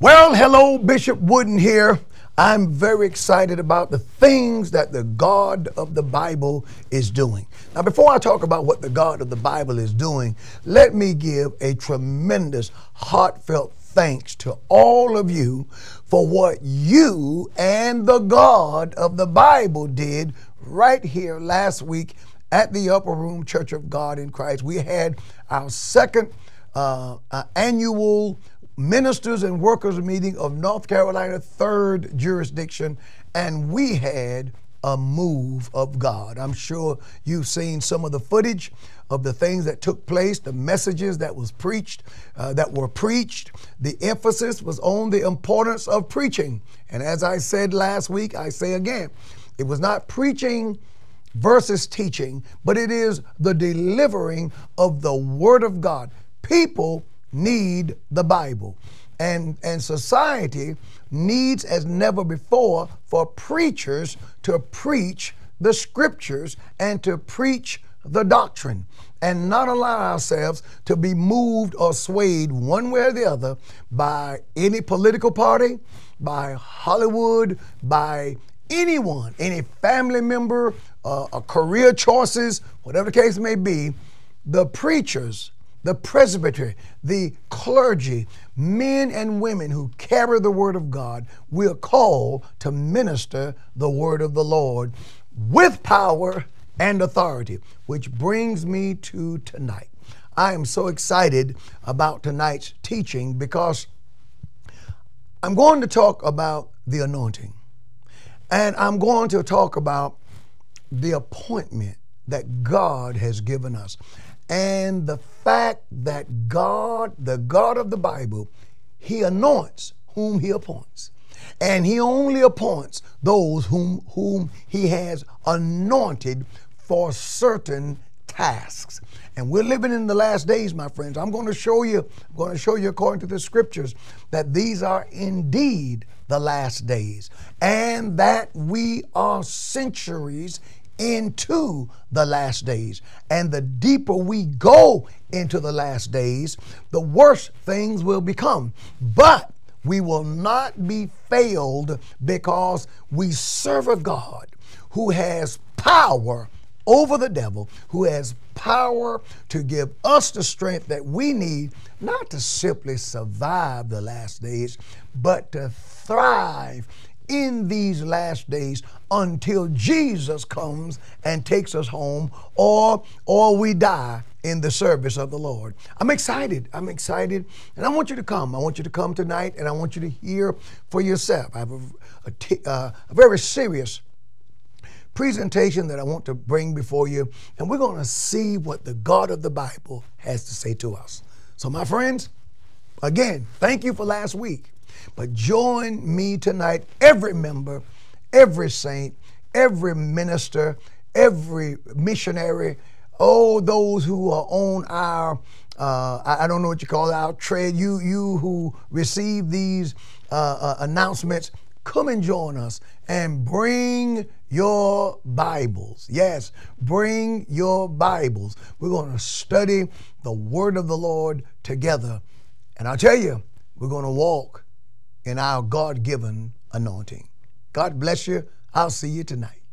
Well, hello, Bishop Wooden here. I'm very excited about the things that the God of the Bible is doing. Now, before I talk about what the God of the Bible is doing, let me give a tremendous, heartfelt thanks to all of you for what you and the God of the Bible did right here last week at the Upper Room Church of God in Christ. We had our second uh, uh, annual ministers and workers meeting of North Carolina, third jurisdiction, and we had a move of God. I'm sure you've seen some of the footage of the things that took place, the messages that was preached, uh, that were preached. The emphasis was on the importance of preaching. And as I said last week, I say again, it was not preaching versus teaching, but it is the delivering of the word of God. People need the Bible. And, and society needs as never before for preachers to preach the scriptures and to preach the doctrine and not allow ourselves to be moved or swayed one way or the other by any political party, by Hollywood, by anyone, any family member, uh, career choices, whatever the case may be. The preachers the presbytery, the clergy, men and women who carry the Word of God, we are called to minister the Word of the Lord with power and authority, which brings me to tonight. I am so excited about tonight's teaching because I'm going to talk about the anointing. And I'm going to talk about the appointment that God has given us and the fact that God, the God of the Bible, he anoints whom he appoints. And he only appoints those whom, whom he has anointed for certain tasks. And we're living in the last days, my friends. I'm going to show you, I'm going to show you according to the scriptures that these are indeed the last days and that we are centuries into the last days. And the deeper we go into the last days, the worse things will become. But we will not be failed because we serve a God who has power over the devil, who has power to give us the strength that we need, not to simply survive the last days, but to thrive in these last days until Jesus comes and takes us home or or we die in the service of the Lord. I'm excited. I'm excited. And I want you to come. I want you to come tonight and I want you to hear for yourself. I have a, a, t- uh, a very serious presentation that I want to bring before you, and we're going to see what the God of the Bible has to say to us. So, my friends, again, thank you for last week. But join me tonight, every member, every saint, every minister, every missionary, all those who are on our uh, I, don't know what you call it, our trade. You you who receive these uh, uh, announcements, come and join us and bring your Bibles. Yes, bring your Bibles. We're going to study the Word of the Lord together, and I tell you, we're going to walk in our God given anointing. God bless you. I'll see you tonight.